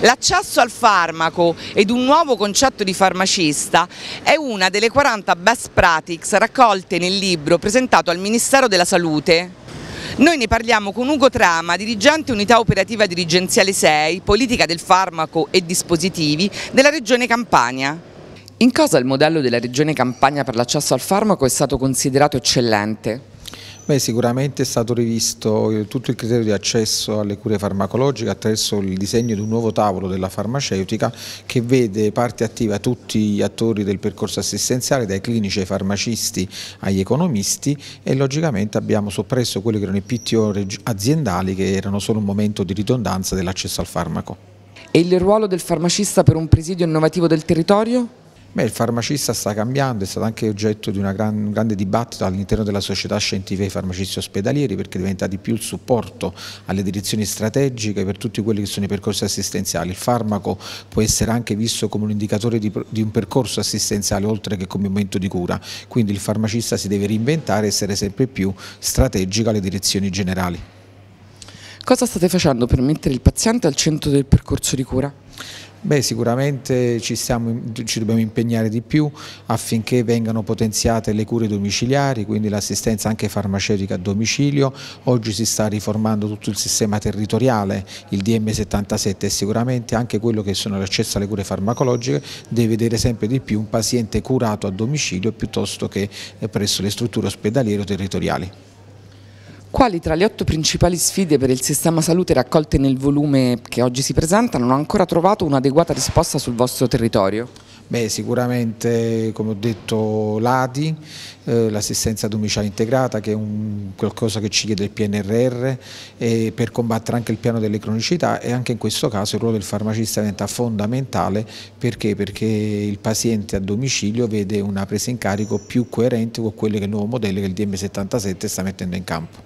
L'accesso al farmaco ed un nuovo concetto di farmacista è una delle 40 best practices raccolte nel libro presentato al Ministero della Salute noi ne parliamo con Ugo Trama, dirigente unità operativa dirigenziale 6, politica del farmaco e dispositivi della Regione Campania. In cosa il modello della Regione Campania per l'accesso al farmaco è stato considerato eccellente? Beh, sicuramente è stato rivisto eh, tutto il criterio di accesso alle cure farmacologiche attraverso il disegno di un nuovo tavolo della farmaceutica che vede parte attiva tutti gli attori del percorso assistenziale, dai clinici ai farmacisti agli economisti e logicamente abbiamo soppresso quelli che erano i PTO aziendali che erano solo un momento di ridondanza dell'accesso al farmaco. E il ruolo del farmacista per un presidio innovativo del territorio? Beh, il farmacista sta cambiando, è stato anche oggetto di gran, un grande dibattito all'interno della società scientifica dei farmacisti ospedalieri perché diventa di più il supporto alle direzioni strategiche per tutti quelli che sono i percorsi assistenziali. Il farmaco può essere anche visto come un indicatore di, di un percorso assistenziale oltre che come momento di cura, quindi il farmacista si deve reinventare e essere sempre più strategico alle direzioni generali. Cosa state facendo per mettere il paziente al centro del percorso di cura? Beh, sicuramente ci, stiamo, ci, dobbiamo impegnare di più affinché vengano potenziate le cure domiciliari, quindi l'assistenza anche farmaceutica a domicilio. Oggi si sta riformando tutto il sistema territoriale, il DM77 e sicuramente anche quello che sono l'accesso alle cure farmacologiche deve vedere sempre di più un paziente curato a domicilio piuttosto che eh, presso le strutture ospedaliere o territoriali quali tra le otto principali sfide per il sistema salute raccolte nel volume che oggi si presenta non ha ancora trovato un'adeguata risposta sul vostro territorio? Beh, sicuramente, come ho detto, l'ADI, eh, l'assistenza domiciliare integrata, che è un, qualcosa che ci chiede il PNRR eh, per combattere anche il piano delle cronicità e anche in questo caso il ruolo del farmacista diventa fondamentale perché? perché il paziente a domicilio vede una presa in carico più coerente con quello che è il nuovo modello che il DM77 sta mettendo in campo.